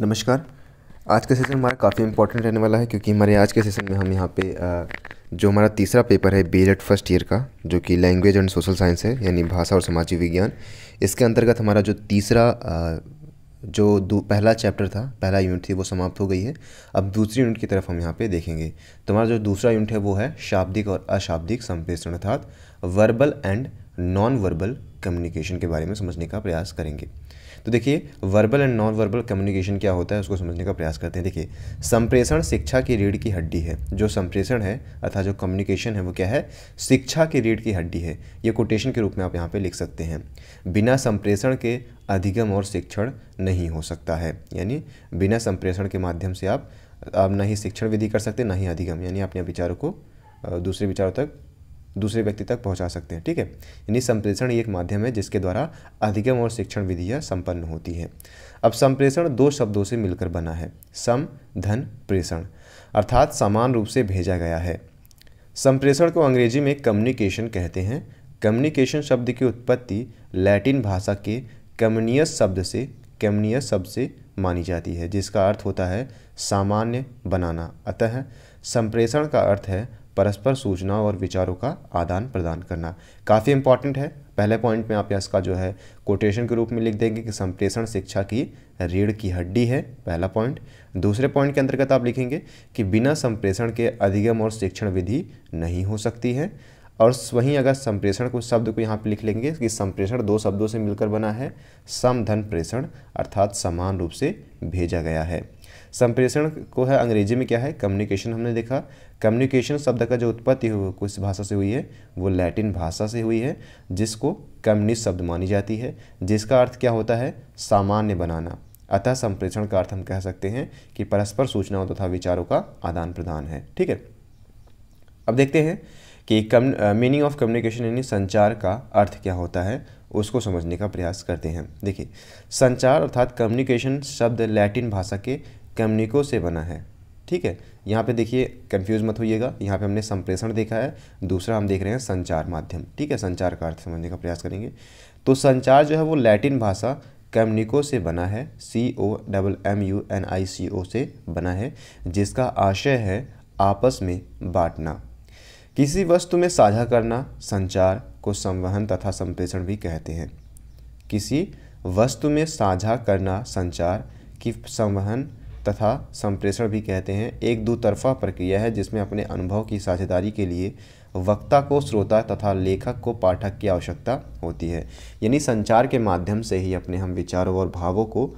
नमस्कार आज का सेशन हमारा काफ़ी इंपॉर्टेंट रहने वाला है क्योंकि हमारे आज के सेशन में हम यहाँ पे जो हमारा तीसरा पेपर है बी एड फर्स्ट ईयर का जो कि लैंग्वेज एंड सोशल साइंस है यानी भाषा और सामाजिक विज्ञान इसके अंतर्गत हमारा जो तीसरा जो दो पहला चैप्टर था पहला यूनिट थी वो समाप्त हो गई है अब दूसरी यूनिट की तरफ हम यहाँ पे देखेंगे तो हमारा जो दूसरा यूनिट है वो है शाब्दिक और अशाब्दिक संप्रेषण अर्थात verbal and non verbal communication के बारे में समझने का प्रयास करेंगे तो देखिए verbal and non verbal communication क्या होता है उसको समझने का प्रयास करते हैं देखिए संप्रेषण शिक्षा की रीढ़ की हड्डी है जो संप्रेषण है अर्थात जो कम्युनिकेशन है वो क्या है शिक्षा की रीढ़ की हड्डी है ये कोटेशन के रूप में आप यहाँ पर लिख सकते हैं बिना संप्रेषण के अधिगम और शिक्षण नहीं हो सकता है यानी बिना संप्रेषण के माध्यम से आप आप ना ही शिक्षण विधि कर सकते ना ही अधिगम यानी अपने विचारों को दूसरे विचारों तक दूसरे व्यक्ति तक पहुंचा सकते हैं ठीक है यानी संप्रेषण एक माध्यम है जिसके द्वारा अधिगम और शिक्षण विधियाँ संपन्न होती है अब संप्रेषण दो शब्दों से मिलकर बना है सम धन प्रेषण अर्थात समान रूप से भेजा गया है संप्रेषण को अंग्रेजी में कम्युनिकेशन कहते हैं कम्युनिकेशन शब्द की उत्पत्ति लैटिन भाषा के कम्युनियस शब्द से कम्युनियस शब्द से मानी जाती है जिसका अर्थ होता है सामान्य बनाना अतः संप्रेषण का अर्थ है परस्पर सूचना और विचारों का आदान प्रदान करना काफ़ी इंपॉर्टेंट है पहले पॉइंट में आप इसका जो है कोटेशन के रूप में लिख देंगे कि संप्रेषण शिक्षा की रीढ़ की हड्डी है पहला पॉइंट दूसरे पॉइंट के अंतर्गत आप लिखेंगे कि बिना संप्रेषण के अधिगम और शिक्षण विधि नहीं हो सकती है और वहीं अगर संप्रेषण को शब्द को यहाँ पर लिख लेंगे कि संप्रेषण दो शब्दों से मिलकर बना है समधन प्रेषण अर्थात समान रूप से भेजा गया है संप्रेषण को है अंग्रेजी में क्या है कम्युनिकेशन हमने देखा कम्युनिकेशन शब्द का जो उत्पत्ति हुई किस भाषा से हुई है वो लैटिन भाषा से हुई है जिसको कम्युनिस्ट शब्द मानी जाती है जिसका अर्थ क्या होता है सामान्य बनाना अतः संप्रेषण का अर्थ हम कह सकते हैं कि परस्पर सूचनाओं तथा तो विचारों का आदान प्रदान है ठीक है अब देखते हैं कि कम मीनिंग ऑफ कम्युनिकेशन यानी संचार का अर्थ क्या होता है उसको समझने का प्रयास करते हैं देखिए संचार अर्थात कम्युनिकेशन शब्द लैटिन भाषा के कैमनिको से बना है ठीक है यहाँ पे देखिए कंफ्यूज मत होइएगा यहाँ पे हमने संप्रेषण देखा है दूसरा हम देख रहे हैं संचार माध्यम ठीक है संचार का अर्थ समझने का प्रयास करेंगे तो संचार जो है वो लैटिन भाषा कैमनिको से बना है C O double M U N I C O से बना है जिसका आशय है आपस में बांटना किसी वस्तु में साझा करना संचार को संवहन तथा संप्रेषण भी कहते हैं किसी वस्तु में साझा करना संचार की संवहन तथा संप्रेषण भी कहते हैं एक दो तरफा प्रक्रिया है जिसमें अपने अनुभव की साझेदारी के लिए वक्ता को श्रोता तथा लेखक को पाठक की आवश्यकता होती है यानी संचार के माध्यम से ही अपने हम विचारों और भावों को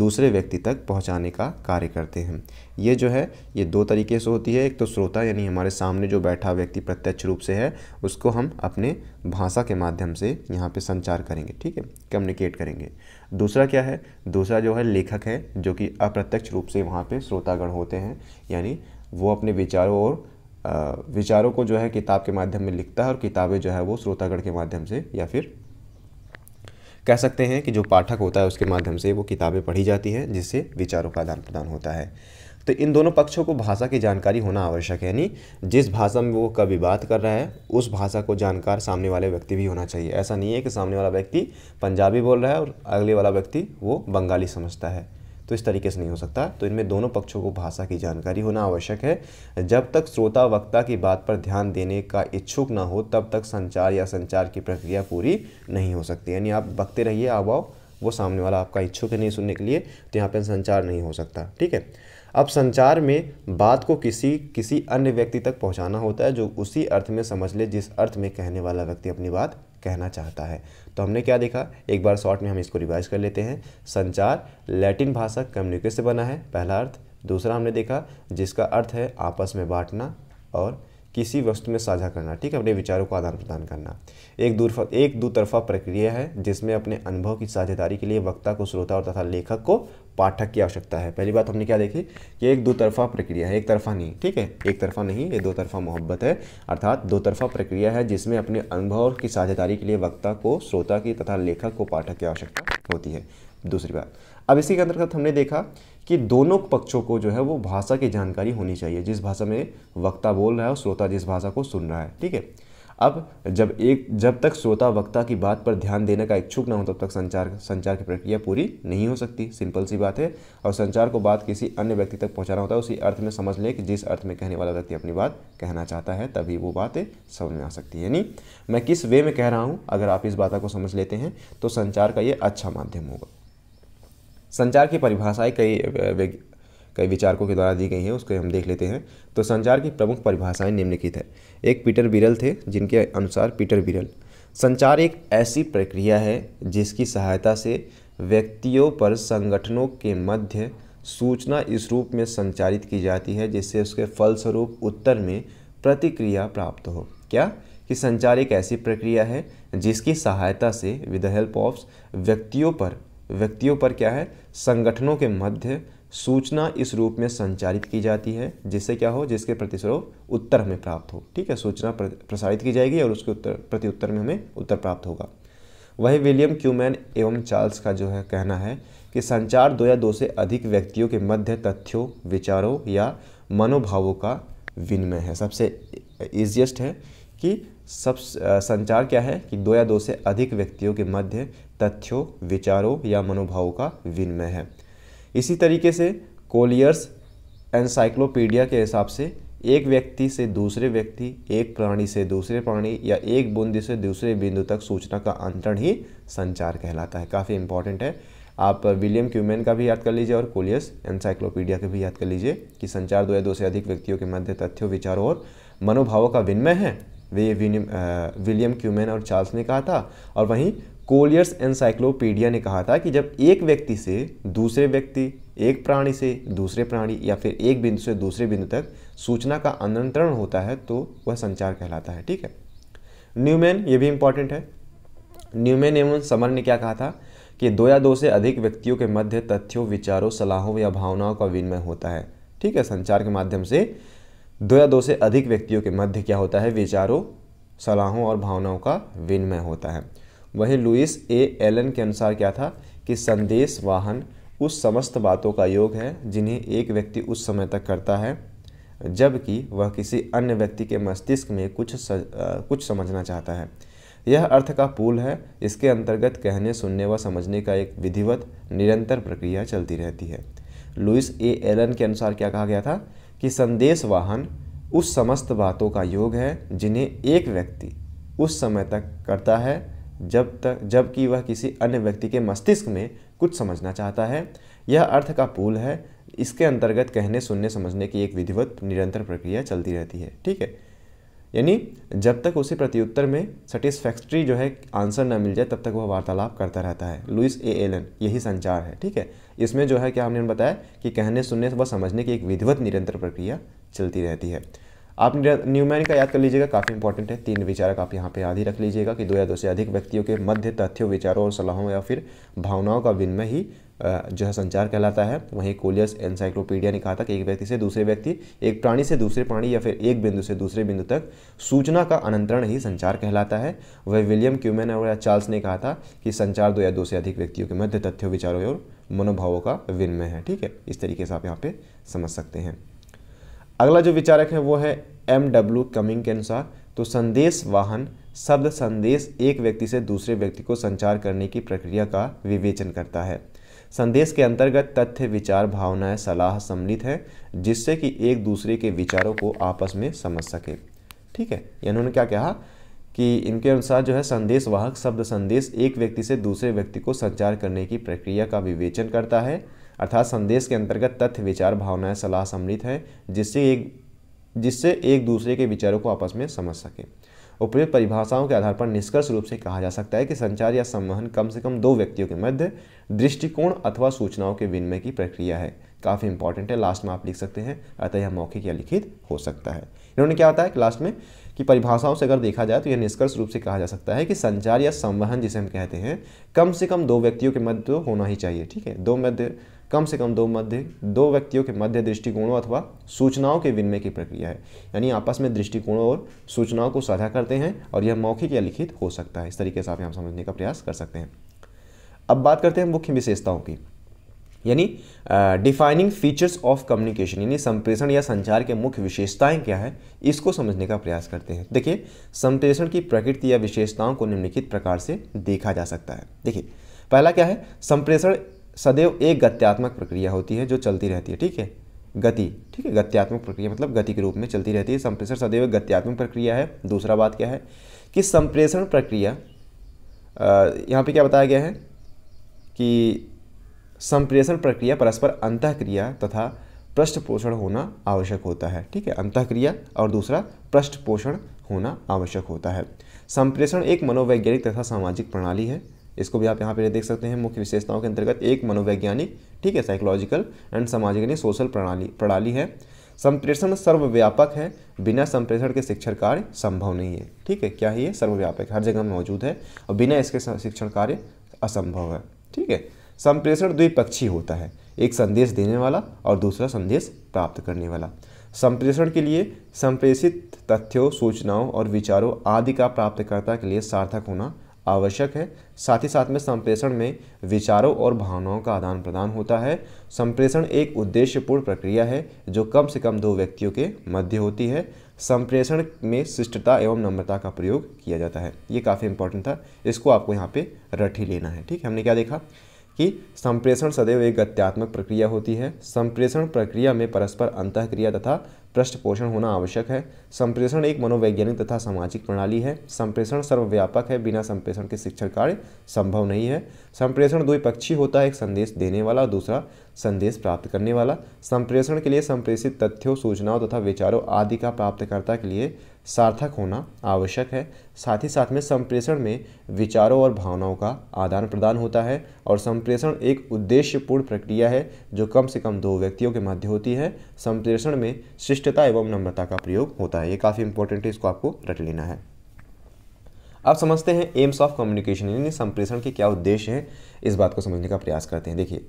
दूसरे व्यक्ति तक पहुंचाने का कार्य करते हैं ये जो है ये दो तरीके से होती है एक तो श्रोता यानी हमारे सामने जो बैठा व्यक्ति प्रत्यक्ष रूप से है उसको हम अपने भाषा के माध्यम से यहाँ पे संचार करेंगे ठीक है कम्युनिकेट करेंगे दूसरा क्या है दूसरा जो है लेखक है जो कि अप्रत्यक्ष रूप से वहाँ पे श्रोतागण होते हैं यानी वो अपने विचारों और विचारों को जो है किताब के माध्यम में लिखता है और किताबें जो है वो श्रोतागण के माध्यम से या फिर कह सकते हैं कि जो पाठक होता है उसके माध्यम से वो किताबें पढ़ी जाती हैं जिससे विचारों का आदान प्रदान होता है तो इन दोनों पक्षों को भाषा की जानकारी होना आवश्यक है यानी जिस भाषा में वो कभी बात कर रहा है उस भाषा को जानकार सामने वाले व्यक्ति भी होना चाहिए ऐसा नहीं है कि सामने वाला व्यक्ति पंजाबी बोल रहा है और अगले वाला व्यक्ति वो बंगाली समझता है तो इस तरीके से नहीं हो सकता तो इनमें दोनों पक्षों को भाषा की जानकारी होना आवश्यक है जब तक श्रोता वक्ता की बात पर ध्यान देने का इच्छुक ना हो तब तक संचार या संचार की प्रक्रिया पूरी नहीं हो सकती यानी आप बकते रहिए आवाओ वो सामने वाला आपका इच्छुक है नहीं सुनने के लिए तो यहाँ पर संचार नहीं हो सकता ठीक है अब संचार में बात को किसी किसी अन्य व्यक्ति तक पहुंचाना होता है जो उसी अर्थ में समझ ले जिस अर्थ में कहने वाला व्यक्ति अपनी बात कहना चाहता है तो हमने क्या देखा एक बार शॉर्ट में हम इसको रिवाइज कर लेते हैं संचार लैटिन भाषा कम्युनिकेट से बना है पहला अर्थ दूसरा हमने देखा जिसका अर्थ है आपस में बांटना और किसी वस्तु में साझा करना ठीक है अपने विचारों को आदान प्रदान करना एक दूरफा एक दो तरफा प्रक्रिया है जिसमें अपने अनुभव की साझेदारी के लिए वक्ता को श्रोता और तथा लेखक को पाठक की आवश्यकता है पहली बात हमने क्या देखी कि एक दो तरफा प्रक्रिया है एक तरफा नहीं ठीक है एक तरफा नहीं ये दो तरफा मोहब्बत है अर्थात दो तरफा प्रक्रिया है जिसमें अपने अनुभव की साझेदारी के लिए वक्ता को श्रोता की तथा लेखक को पाठक की आवश्यकता होती है दूसरी बात अब इसी के अंतर्गत हमने देखा कि दोनों पक्षों को जो है वो भाषा की जानकारी होनी चाहिए जिस भाषा में वक्ता बोल रहा है और श्रोता जिस भाषा को सुन रहा है ठीक है अब जब एक जब तक श्रोता वक्ता की बात पर ध्यान देने का इच्छुक ना हो तब तक संचार संचार की प्रक्रिया पूरी नहीं हो सकती सिंपल सी बात है और संचार को बात किसी अन्य व्यक्ति तक पहुंचाना होता है उसी अर्थ में समझ लें कि जिस अर्थ में कहने वाला व्यक्ति अपनी बात कहना चाहता है तभी वो बात समझ में आ सकती है यानी मैं किस वे में कह रहा हूँ अगर आप इस बात को समझ लेते हैं तो संचार का ये अच्छा माध्यम होगा संचार की परिभाषाएं कई कई विचारकों के द्वारा दी गई हैं उसको हम देख लेते हैं तो संचार की प्रमुख परिभाषाएं निम्नलिखित है एक पीटर बिरल थे जिनके अनुसार पीटर बिरल संचार एक ऐसी प्रक्रिया है जिसकी सहायता से व्यक्तियों पर संगठनों के मध्य सूचना इस रूप में संचारित की जाती है जिससे उसके फलस्वरूप उत्तर में प्रतिक्रिया प्राप्त हो क्या कि संचार एक ऐसी प्रक्रिया है जिसकी सहायता से विद हेल्प ऑफ व्यक्तियों पर व्यक्तियों पर क्या है संगठनों के मध्य सूचना इस रूप में संचारित की जाती है जिससे क्या हो जिसके प्रतिस्वरूप उत्तर हमें प्राप्त हो ठीक है सूचना प्रसारित की जाएगी और उसके उत्तर प्रति उत्तर में हमें उत्तर प्राप्त होगा वही विलियम क्यूमैन एवं चार्ल्स का जो है कहना है कि संचार दो या दो से अधिक व्यक्तियों के मध्य तथ्यों विचारों या मनोभावों का विनिमय है सबसे ईजिएस्ट है कि सब संचार क्या है कि दो या दो से अधिक व्यक्तियों के मध्य तथ्यों विचारों या मनोभावों का विनिमय है इसी तरीके से कोलियर्स एनसाइक्लोपीडिया के हिसाब से एक व्यक्ति से दूसरे व्यक्ति एक प्राणी से दूसरे प्राणी या एक बूंदी से दूसरे बिंदु तक सूचना का अंतरण ही संचार कहलाता है काफ़ी इंपॉर्टेंट है आप विलियम क्यूमेन का भी याद कर लीजिए और कोलियस एनसाइक्लोपीडिया का भी याद कर लीजिए कि संचार दो या दो से अधिक व्यक्तियों के मध्य तथ्यों विचारों और मनोभावों का विनिमय है वे विलियम क्यूमेन और चार्ल्स ने कहा था और वहीं कोलियर्स एनसाइक्लोपीडिया ने कहा था कि जब एक व्यक्ति से दूसरे व्यक्ति एक प्राणी से दूसरे प्राणी या फिर एक बिंदु से दूसरे बिंदु तक सूचना का अनंतरण होता है तो वह संचार कहलाता है ठीक है न्यूमैन ये भी इंपॉर्टेंट है न्यूमैन एवं समर ने क्या कहा था कि दो या दो से अधिक व्यक्तियों के मध्य तथ्यों विचारों सलाहों या भावनाओं का विनिमय होता है ठीक है संचार के माध्यम से दो या दो से अधिक व्यक्तियों के मध्य क्या होता है विचारों सलाहों और भावनाओं का विनिमय होता है वहीं लुइस ए एलन के अनुसार क्या था कि संदेश वाहन उस समस्त बातों का योग है जिन्हें एक व्यक्ति उस समय तक करता है जबकि वह किसी अन्य व्यक्ति के मस्तिष्क में कुछ स, आ, कुछ समझना चाहता है यह अर्थ का पुल है इसके अंतर्गत कहने सुनने व समझने का एक विधिवत निरंतर प्रक्रिया चलती रहती है लुइस ए एलन के अनुसार क्या कहा गया था कि संदेश वाहन उस समस्त बातों का योग है जिन्हें एक व्यक्ति उस समय तक करता है जब तक जबकि वह किसी अन्य व्यक्ति के मस्तिष्क में कुछ समझना चाहता है यह अर्थ का पुल है इसके अंतर्गत कहने सुनने समझने की एक विधिवत निरंतर प्रक्रिया चलती रहती है ठीक है यानी जब तक उसे प्रत्युत्तर में सेटिस्फैक्ट्री जो है आंसर ना मिल जाए तब तक वह वार्तालाप करता रहता है लुइस ए एलन यही संचार है ठीक है इसमें जो है क्या हमने बताया कि कहने सुनने व समझने की एक विधिवत निरंतर प्रक्रिया चलती रहती है आप का याद कर लीजिएगा काफ़ी इंपॉर्टेंट है तीन विचारक आप यहाँ पे याद ही रख लीजिएगा कि दो या दो से अधिक व्यक्तियों के मध्य तथ्यों विचारों और सलाहों या फिर भावनाओं का विनिमय ही जो है संचार कहलाता है वहीं कोलियस एनसाइक्लोपीडिया ने कहा था कि एक व्यक्ति से दूसरे व्यक्ति एक प्राणी से दूसरे प्राणी या फिर एक बिंदु से दूसरे बिंदु तक सूचना का अनंतरण ही संचार कहलाता है वह विलियम क्यूमेन और चार्ल्स ने कहा था कि संचार दो या दो से अधिक व्यक्तियों के मध्य तथ्यों विचारों और मनोभावों का विनिमय है ठीक है इस तरीके से आप यहाँ पे समझ सकते हैं अगला जो विचारक है वो है एम डब्ल्यू कमिंग के अनुसार तो संदेश वाहन शब्द संदेश एक व्यक्ति से दूसरे व्यक्ति को संचार करने की प्रक्रिया का विवेचन करता है संदेश के अंतर्गत तथ्य विचार भावनाएं सलाह सम्मिलित है जिससे कि एक दूसरे के विचारों को आपस में समझ सके ठीक है इन्होंने क्या कहा कि इनके अनुसार जो है संदेश वाहक शब्द संदेश एक व्यक्ति से दूसरे व्यक्ति को संचार करने की प्रक्रिया का विवेचन करता है अर्थात संदेश के अंतर्गत तथ्य विचार भावनाएं सलाह सम्मिलित हैं जिससे एक जिससे एक दूसरे के विचारों को आपस में समझ सके उपयुक्त परिभाषाओं के आधार पर निष्कर्ष रूप से कहा जा सकता है कि संचार या संवहन कम से कम दो व्यक्तियों के मध्य दृष्टिकोण अथवा सूचनाओं के विनिमय की प्रक्रिया है काफ़ी इंपॉर्टेंट है लास्ट में आप लिख सकते हैं अतः यह मौखिक या लिखित हो सकता है इन्होंने क्या होता है कि लास्ट में कि परिभाषाओं से अगर देखा जाए तो यह निष्कर्ष रूप से कहा जा सकता है कि संचार या संवहन जिसे हम कहते हैं कम से कम दो व्यक्तियों के मध्य तो होना ही चाहिए ठीक है दो मध्य कम से कम दो मध्य दो व्यक्तियों के मध्य दृष्टिकोणों अथवा सूचनाओं के विनिमय की प्रक्रिया है यानी आपस में दृष्टिकोणों और सूचनाओं को साझा करते हैं और यह मौखिक या लिखित हो सकता है इस तरीके से आप यहाँ समझने का प्रयास कर सकते हैं अब बात करते हैं मुख्य विशेषताओं की यानी डिफाइनिंग फीचर्स ऑफ कम्युनिकेशन यानी संप्रेषण या संचार के मुख्य विशेषताएं क्या है इसको समझने का प्रयास करते हैं देखिए संप्रेषण की प्रकृति या विशेषताओं को निम्नलिखित प्रकार से देखा जा सकता है देखिए पहला क्या है संप्रेषण सदैव एक गत्यात्मक प्रक्रिया होती है जो चलती रहती है ठीक है गति ठीक है गत्यात्मक प्रक्रिया मतलब गति के रूप में चलती रहती है संप्रेषण सदैव एक गत्यात्मक प्रक्रिया है दूसरा बात क्या है कि संप्रेषण प्रक्रिया यहाँ पे क्या बताया गया है कि संप्रेषण प्रक्रिया परस्पर अंतःक्रिया तथा पृष्ठ पोषण होना आवश्यक होता है ठीक है अंतःक्रिया और दूसरा पृष्ठ पोषण होना आवश्यक होता है संप्रेषण एक मनोवैज्ञानिक तथा सामाजिक प्रणाली है इसको भी आप यहाँ पर देख सकते हैं मुख्य विशेषताओं के अंतर्गत एक मनोवैज्ञानिक ठीक है साइकोलॉजिकल एंड सामाजिक यानी सोशल प्रणाली प्रणाली है संप्रेषण सर्वव्यापक है बिना संप्रेषण के शिक्षण कार्य संभव नहीं है ठीक है क्या ये सर्वव्यापक हर जगह मौजूद है और बिना इसके शिक्षण कार्य असंभव है ठीक है संप्रेषण द्विपक्षी होता है एक संदेश देने वाला और दूसरा संदेश प्राप्त करने वाला संप्रेषण के लिए संप्रेषित तथ्यों सूचनाओं और विचारों आदि का प्राप्तकर्ता के लिए सार्थक होना आवश्यक है साथ ही साथ में संप्रेषण में विचारों और भावनाओं का आदान प्रदान होता है संप्रेषण एक उद्देश्यपूर्ण प्रक्रिया है जो कम से कम दो व्यक्तियों के मध्य होती है संप्रेषण में शिष्टता एवं नम्रता का प्रयोग किया जाता है ये काफ़ी इंपॉर्टेंट था इसको आपको यहाँ पे रट ही लेना है ठीक है हमने क्या देखा कि संप्रेषण सदैव एक गत्यात्मक प्रक्रिया होती है संप्रेषण प्रक्रिया में परस्पर अंतः क्रिया तथा पृष्ठ पोषण होना आवश्यक है संप्रेषण एक मनोवैज्ञानिक तथा सामाजिक प्रणाली है संप्रेषण सर्वव्यापक है बिना संप्रेषण के शिक्षण कार्य संभव नहीं है संप्रेषण पक्षी होता है एक संदेश देने वाला और दूसरा संदेश प्राप्त करने वाला संप्रेषण के लिए संप्रेषित तथ्यों सूचनाओं तथा विचारों आदि का प्राप्तकर्ता के लिए सार्थक होना आवश्यक है साथ ही साथ में संप्रेषण में विचारों और भावनाओं का आदान प्रदान होता है और संप्रेषण एक उद्देश्यपूर्ण प्रक्रिया है जो कम से कम दो व्यक्तियों के मध्य होती है संप्रेषण में शिष्ट शिष्टता एवं नम्रता का प्रयोग होता है ये काफ़ी इंपॉर्टेंट है इसको आपको रट लेना है आप समझते हैं एम्स ऑफ कम्युनिकेशन यानी संप्रेषण के क्या उद्देश्य हैं इस बात को समझने का प्रयास करते हैं देखिए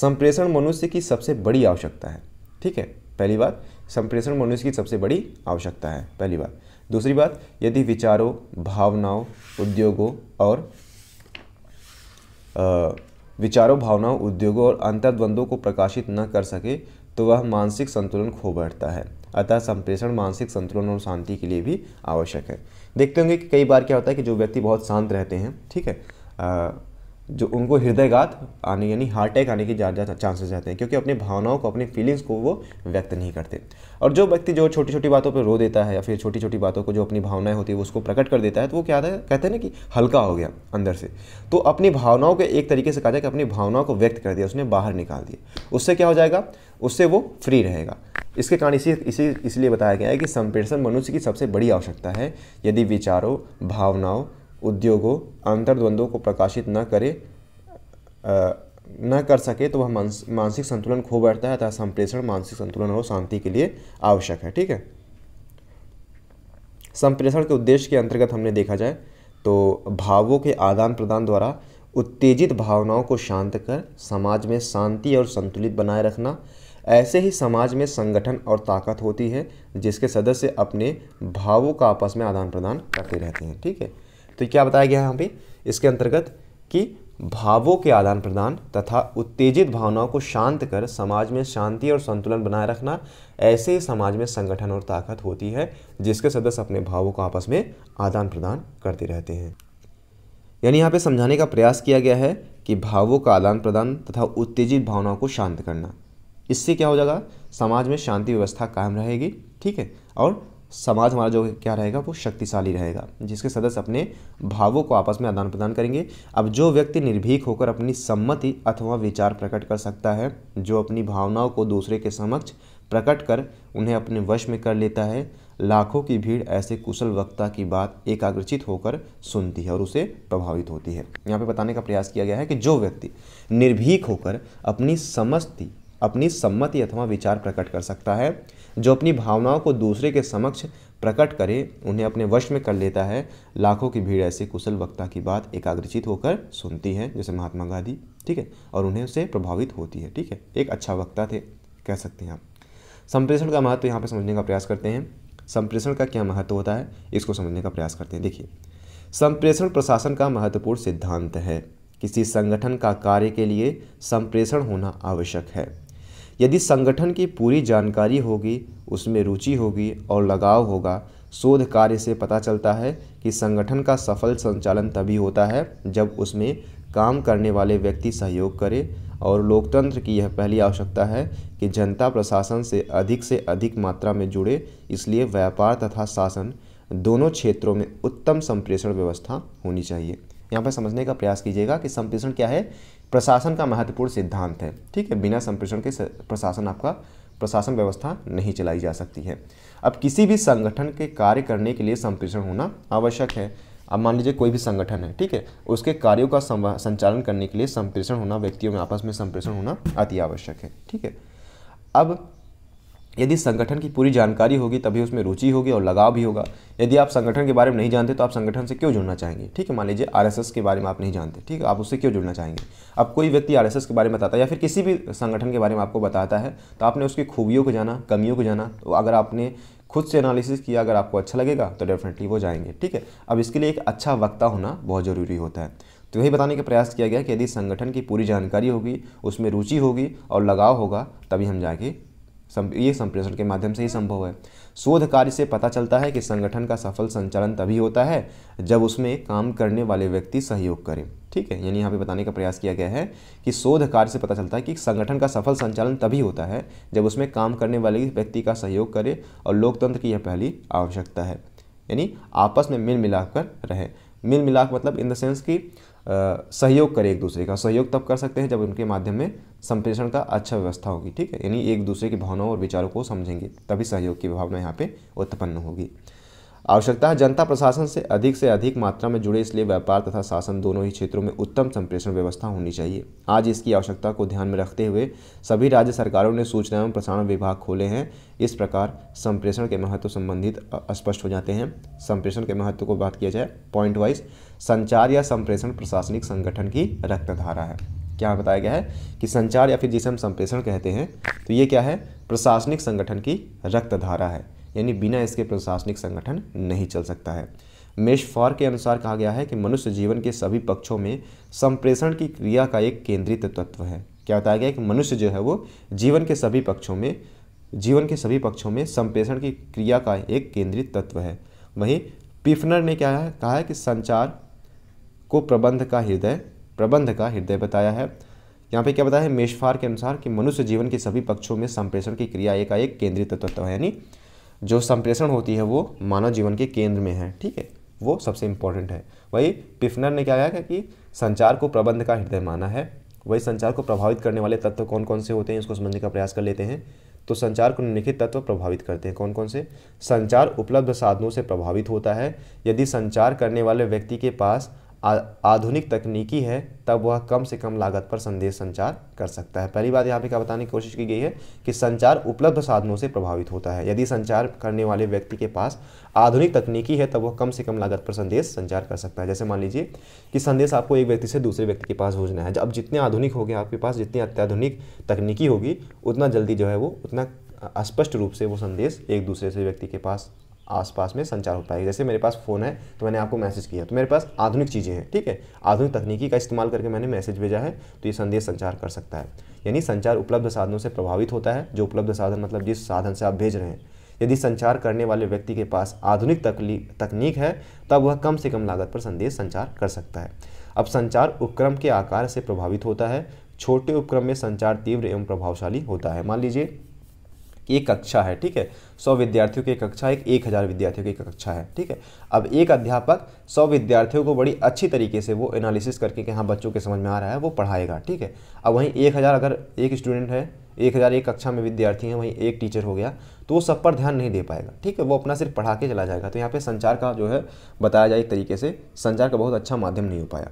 संप्रेषण मनुष्य की सबसे बड़ी आवश्यकता है ठीक है पहली बात संप्रेषण मनुष्य की सबसे बड़ी आवश्यकता है पहली बात दूसरी बात यदि विचारों भावनाओं उद्योगों और विचारों भावनाओं उद्योगों और अंतर्द्वंद्वों को प्रकाशित न कर सके तो वह मानसिक संतुलन खो बैठता है अतः संप्रेषण मानसिक संतुलन और शांति के लिए भी आवश्यक है देखते होंगे कि कई बार क्या होता है कि जो व्यक्ति बहुत शांत रहते हैं ठीक है जो उनको हृदयघात आने यानी हार्ट अटैक आने के ज़्यादा चांसेस रहते हैं क्योंकि अपनी भावनाओं को अपनी फीलिंग्स को वो व्यक्त नहीं करते और जो व्यक्ति जो छोटी छोटी बातों पर रो देता है या फिर छोटी छोटी बातों को जो अपनी भावनाएं होती है वो उसको प्रकट कर देता है तो वो क्या है कहते हैं ना कि हल्का हो गया अंदर से तो अपनी भावनाओं को एक तरीके से कहा जाए कि अपनी भावनाओं को व्यक्त कर दिया उसने बाहर निकाल दिया उससे क्या हो जाएगा उससे वो फ्री रहेगा इसके कारण इसी इसी इसलिए बताया गया है कि संप्रेषण मनुष्य की सबसे बड़ी आवश्यकता है यदि विचारों भावनाओं उद्योगों अंतर्द्वंद्वों को प्रकाशित न करे न कर सके तो वह मानसिक संतुलन खो बैठता है अतः संप्रेषण मानसिक संतुलन और शांति के लिए आवश्यक है ठीक है संप्रेषण के उद्देश्य के अंतर्गत हमने देखा जाए तो भावों के आदान प्रदान द्वारा उत्तेजित भावनाओं को शांत कर समाज में शांति और संतुलित बनाए रखना ऐसे ही समाज में संगठन और ताकत होती है जिसके सदस्य अपने भावों का आपस में आदान प्रदान करते रहते हैं ठीक है तो क्या बताया गया है यहाँ पे इसके अंतर्गत कि भावों के आदान प्रदान तथा उत्तेजित भावनाओं को शांत कर समाज में शांति और संतुलन बनाए रखना ऐसे ही समाज में संगठन और ताकत होती है जिसके सदस्य अपने भावों को आपस में आदान प्रदान करते रहते हैं यानी यहाँ पे समझाने का प्रयास किया गया है कि भावों का आदान प्रदान तथा उत्तेजित भावनाओं को शांत करना इससे क्या हो जाएगा समाज में शांति व्यवस्था कायम रहेगी ठीक है और समाज हमारा जो क्या रहेगा वो शक्तिशाली रहेगा जिसके सदस्य अपने भावों को आपस में आदान प्रदान करेंगे अब जो व्यक्ति निर्भीक होकर अपनी सम्मति अथवा विचार प्रकट कर सकता है जो अपनी भावनाओं को दूसरे के समक्ष प्रकट कर उन्हें अपने वश में कर लेता है लाखों की भीड़ ऐसे कुशल वक्ता की बात एकाग्रचित होकर सुनती है और उसे प्रभावित होती है यहाँ पे बताने का प्रयास किया गया है कि जो व्यक्ति निर्भीक होकर अपनी समस्ती अपनी सम्मति अथवा विचार प्रकट कर सकता है जो अपनी भावनाओं को दूसरे के समक्ष प्रकट करे उन्हें अपने वश में कर लेता है लाखों की भीड़ ऐसे कुशल वक्ता की बात एकाग्रचित होकर सुनती है जैसे महात्मा गांधी ठीक है और उन्हें उसे प्रभावित होती है ठीक है एक अच्छा वक्ता थे कह सकते हैं आप संप्रेषण का महत्व यहाँ पर समझने का प्रयास करते हैं संप्रेषण का क्या महत्व होता है इसको समझने का प्रयास करते हैं देखिए संप्रेषण प्रशासन का महत्वपूर्ण सिद्धांत है किसी संगठन का कार्य के लिए संप्रेषण होना आवश्यक है यदि संगठन की पूरी जानकारी होगी उसमें रुचि होगी और लगाव होगा शोध कार्य से पता चलता है कि संगठन का सफल संचालन तभी होता है जब उसमें काम करने वाले व्यक्ति सहयोग करें और लोकतंत्र की यह पहली आवश्यकता है कि जनता प्रशासन से अधिक से अधिक मात्रा में जुड़े इसलिए व्यापार तथा शासन दोनों क्षेत्रों में उत्तम संप्रेषण व्यवस्था होनी चाहिए यहाँ पर समझने का प्रयास कीजिएगा कि संप्रेषण क्या है प्रशासन का महत्वपूर्ण सिद्धांत है ठीक है बिना संप्रेषण के प्रशासन आपका प्रशासन व्यवस्था नहीं चलाई जा सकती है अब किसी भी संगठन के कार्य करने के लिए संप्रेषण होना आवश्यक है अब मान लीजिए कोई भी संगठन है ठीक है उसके कार्यों का संचालन करने के लिए संप्रेषण होना व्यक्तियों में आपस में संप्रेषण होना अति आवश्यक है ठीक है अब यदि संगठन की पूरी जानकारी होगी तभी उसमें रुचि होगी और लगाव भी होगा यदि आप संगठन के बारे में नहीं जानते तो आप संगठन से क्यों जुड़ना चाहेंगे ठीक है मान लीजिए आरएसएस के बारे में आप नहीं जानते ठीक है आप उससे क्यों जुड़ना चाहेंगे अब कोई व्यक्ति आरएसएस के बारे में बताता है या फिर किसी भी संगठन के बारे में आपको बताता है तो आपने उसकी खूबियों को जाना कमियों को जाना तो अगर आपने खुद से एनालिसिस किया अगर आपको अच्छा लगेगा तो डेफिनेटली वो जाएंगे ठीक है अब इसके लिए एक अच्छा वक्ता होना बहुत ज़रूरी होता है तो यही बताने का प्रयास किया गया कि यदि संगठन की पूरी जानकारी होगी उसमें रुचि होगी और लगाव होगा तभी हम जाके ये संप्रेषण के माध्यम से ही संभव है शोध कार्य से पता चलता है कि संगठन का सफल संचालन तभी होता है जब उसमें काम करने वाले व्यक्ति सहयोग करें ठीक है यानी यहाँ पे बताने का प्रयास किया गया है कि शोध कार्य से पता चलता है कि संगठन का सफल संचालन तभी होता है जब उसमें काम करने वाले व्यक्ति का सहयोग करे और लोकतंत्र की यह पहली आवश्यकता है यानी आपस में मिल मिलाकर रहे मिल मिलाकर मतलब इन द सेंस कि सहयोग करें एक दूसरे का सहयोग तब कर सकते हैं जब उनके माध्यम में संप्रेषण का अच्छा व्यवस्था होगी ठीक है यानी एक दूसरे की भावनाओं और विचारों को समझेंगे तभी सहयोग की भावना यहाँ पे उत्पन्न होगी आवश्यकता है जनता प्रशासन से अधिक से अधिक मात्रा में जुड़े इसलिए व्यापार तथा शासन दोनों ही क्षेत्रों में उत्तम संप्रेषण व्यवस्था होनी चाहिए आज इसकी आवश्यकता को ध्यान में रखते हुए सभी राज्य सरकारों ने सूचना एवं प्रसारण विभाग खोले हैं इस प्रकार संप्रेषण के महत्व संबंधित स्पष्ट हो जाते हैं संप्रेषण के महत्व को बात किया जाए पॉइंट वाइज संचार या संप्रेषण प्रशासनिक संगठन की रक्तधारा है क्या बताया गया है कि संचार या फिर जिसे हम संप्रेषण कहते हैं तो ये क्या है प्रशासनिक संगठन की रक्तधारा है यानी बिना इसके प्रशासनिक संगठन नहीं चल सकता है मेष फॉर के अनुसार कहा गया है कि मनुष्य जीवन के सभी पक्षों में संप्रेषण की क्रिया का एक केंद्रित तत्व है क्या बताया गया कि मनुष्य जो है वो जीवन के सभी पक्षों में जीवन के सभी पक्षों में संप्रेषण की क्रिया का एक केंद्रित तत्व है वहीं पिफनर ने क्या है कहा है कि संचार को प्रबंध का हृदय प्रबंध का हृदय बताया है यहाँ पे क्या बताया है मेषफार के अनुसार कि मनुष्य जीवन के सभी पक्षों में संप्रेषण की क्रिया एक का एक केंद्रित तत्व है यानी जो संप्रेषण होती है वो मानव जीवन के केंद्र में है ठीक है वो सबसे इम्पोर्टेंट है वही पिफनर ने क्या कहा कि संचार को प्रबंध का हृदय माना है वही संचार को प्रभावित करने वाले तत्व कौन कौन से होते हैं इसको समझने का प्रयास कर लेते हैं तो संचार को निम्नलिखित तत्व प्रभावित करते हैं कौन कौन से संचार उपलब्ध साधनों से प्रभावित होता है यदि संचार करने वाले व्यक्ति के पास आधुनिक तकनीकी है तब वह कम से कम लागत पर संदेश संचार कर सकता है पहली बात यहाँ पे क्या बताने की कोशिश की गई है कि संचार उपलब्ध साधनों से प्रभावित होता है यदि संचार करने वाले व्यक्ति के पास आधुनिक तकनीकी है तब वह कम से कम लागत पर संदेश संचार कर सकता है जैसे मान लीजिए कि संदेश आपको एक व्यक्ति से दूसरे व्यक्ति के पास भोजना है अब जितने आधुनिक हो गए आपके पास जितनी अत्याधुनिक तकनीकी होगी उतना जल्दी जो है वो उतना स्पष्ट रूप से वो संदेश एक दूसरे से व्यक्ति के पास आसपास में संचार होता है जैसे मेरे पास फ़ोन है तो मैंने आपको मैसेज किया तो मेरे पास आधुनिक चीज़ें हैं ठीक है आधुनिक तकनीकी का इस्तेमाल करके मैंने मैसेज भेजा है तो ये संदेश संचार कर सकता है यानी संचार उपलब्ध साधनों से प्रभावित होता है जो उपलब्ध साधन मतलब जिस साधन से आप भेज रहे हैं यदि संचार करने वाले व्यक्ति के पास आधुनिक तकनीक है तब वह कम से कम लागत पर संदेश संचार कर सकता है अब संचार उपक्रम के आकार से प्रभावित होता है छोटे उपक्रम में संचार तीव्र एवं प्रभावशाली होता है मान लीजिए एक कक्षा है ठीक है सौ विद्यार्थियों की एक कक्षा एक एक हज़ार विद्यार्थियों की एक कक्षा है ठीक है अब एक अध्यापक सौ विद्यार्थियों को बड़ी अच्छी तरीके से वो एनालिसिस करके कि हाँ बच्चों के समझ में आ रहा है वो पढ़ाएगा ठीक है अब वहीं एक हज़ार अगर एक स्टूडेंट है एक हज़ार एक कक्षा में विद्यार्थी हैं वहीं एक टीचर हो गया तो वो सब पर ध्यान नहीं दे पाएगा ठीक है वो अपना सिर्फ पढ़ा के चला जाएगा तो यहाँ पर संचार का जो है बताया जाए एक तरीके से संचार का बहुत अच्छा माध्यम नहीं हो पाया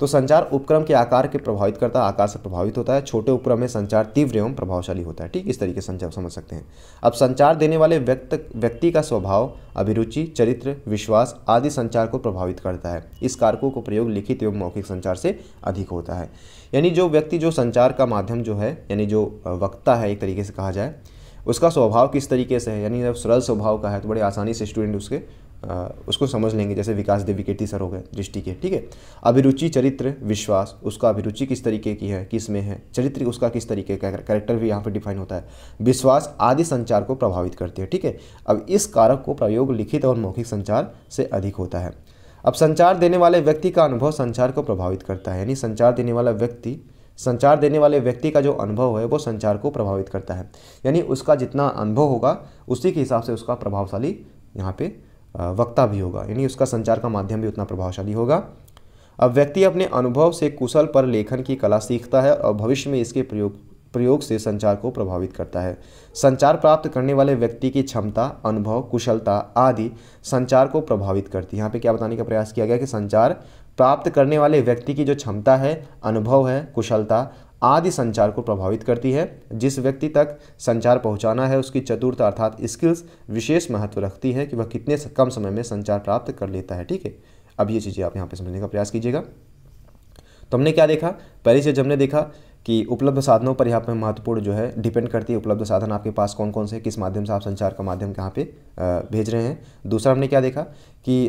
तो संचार उपक्रम के आकार के प्रभावित करता है आकार से प्रभावित होता है छोटे उपक्रम में संचार तीव्र एवं प्रभावशाली होता है ठीक इस तरीके से संचार समझ सकते हैं अब संचार देने वाले व्यक्त व्यक्ति का स्वभाव अभिरुचि चरित्र विश्वास आदि संचार को प्रभावित करता है इस कारकों को प्रयोग लिखित एवं मौखिक संचार से अधिक होता है यानी जो व्यक्ति जो संचार का माध्यम जो है यानी जो वक्ता है एक तरीके से कहा जाए उसका स्वभाव किस तरीके से है यानी जब सरल स्वभाव का है तो बड़े आसानी से स्टूडेंट उसके उसको समझ लेंगे जैसे विकास देविकेटी सर हो गए दृष्टि के ठीक है अभिरुचि चरित्र विश्वास उसका अभिरुचि किस तरीके की है किस में है चरित्र उसका किस तरीके का कैरेक्टर भी यहाँ पर डिफाइन होता है विश्वास आदि संचार को प्रभावित करती है ठीक है अब इस कारक को प्रयोग लिखित और मौखिक संचार से अधिक होता है अब संचार देने वाले व्यक्ति का अनुभव संचार को प्रभावित करता है यानी संचार देने वाला व्यक्ति संचार देने वाले व्यक्ति का जो अनुभव है वो संचार को प्रभावित करता है यानी उसका जितना अनुभव होगा उसी के हिसाब से उसका प्रभावशाली यहाँ पे वक्ता भी होगा यानी उसका संचार का माध्यम भी उतना प्रभावशाली होगा अब व्यक्ति अपने अनुभव से कुशल पर लेखन की कला सीखता है और भविष्य में इसके प्रयोग प्रयोग से संचार को प्रभावित करता है संचार प्राप्त करने वाले व्यक्ति की क्षमता अनुभव कुशलता आदि संचार को प्रभावित करती है यहाँ पे क्या बताने का प्रयास किया गया कि संचार प्राप्त करने वाले व्यक्ति की जो क्षमता है अनुभव है कुशलता आदि संचार को प्रभावित करती है जिस व्यक्ति तक संचार पहुंचाना है उसकी चतुर्थ अर्थात स्किल्स विशेष महत्व रखती है कि वह कितने कम समय में संचार प्राप्त कर लेता है ठीक है अब ये चीज़ें आप यहाँ पर समझने का प्रयास कीजिएगा तो हमने क्या देखा पहली चीज़ हमने देखा कि उपलब्ध साधनों पर यहाँ पर महत्वपूर्ण जो है डिपेंड करती है उपलब्ध साधन आपके पास कौन कौन से किस माध्यम से आप संचार का माध्यम कहाँ पे भेज रहे हैं दूसरा हमने क्या देखा कि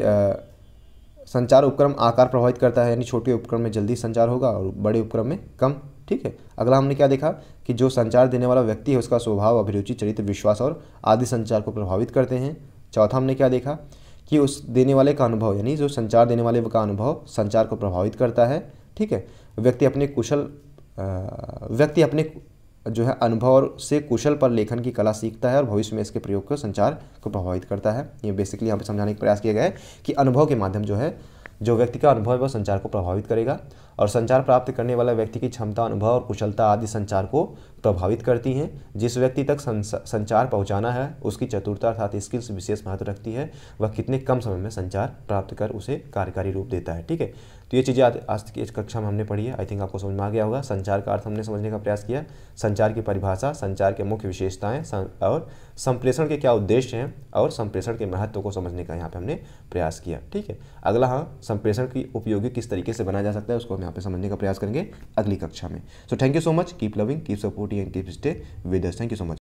संचार उपक्रम आकार प्रभावित करता है यानी छोटे उपक्रम में जल्दी संचार होगा और बड़े उपक्रम में कम ठीक है अगला हमने क्या देखा कि जो संचार देने वाला व्यक्ति है उसका स्वभाव अभिरुचि चरित्र विश्वास और आदि संचार को प्रभावित करते हैं चौथा हमने क्या देखा कि उस देने वाले का अनुभव यानी जो संचार देने वाले का अनुभव संचार को प्रभावित करता है ठीक है व्यक्ति अपने कुशल व्यक्ति अपने जो है अनुभव से कुशल पर लेखन की कला सीखता है और भविष्य में इसके प्रयोग को संचार को प्रभावित करता है ये बेसिकली यहाँ पर समझाने का प्रयास किया गया है कि अनुभव के माध्यम जो है जो व्यक्ति का अनुभव व संचार को प्रभावित करेगा और संचार प्राप्त करने वाला व्यक्ति की क्षमता अनुभव और कुशलता आदि संचार को प्रभावित करती हैं जिस व्यक्ति तक संचार पहुंचाना है उसकी चतुरता अर्थात स्किल्स विशेष महत्व रखती है वह कितने कम समय में संचार प्राप्त कर उसे कार्यकारी रूप देता है ठीक है तो ये चीज़ें आज की इस कक्षा में हमने पढ़ी है आई थिंक आपको समझ में आ गया होगा संचार का अर्थ हमने समझने का प्रयास किया संचार की परिभाषा संचार के मुख्य विशेषताएँ और संप्रेषण के क्या उद्देश्य हैं और संप्रेषण के महत्व को समझने का यहाँ पर हमने प्रयास किया ठीक है अगला हाँ संप्रेषण की उपयोगी किस तरीके से बनाया जा सकता है उसको हम यहाँ पे समझने का प्रयास करेंगे अगली कक्षा में so thank you so much keep loving keep support OT and keep stay with us. Thank you so much.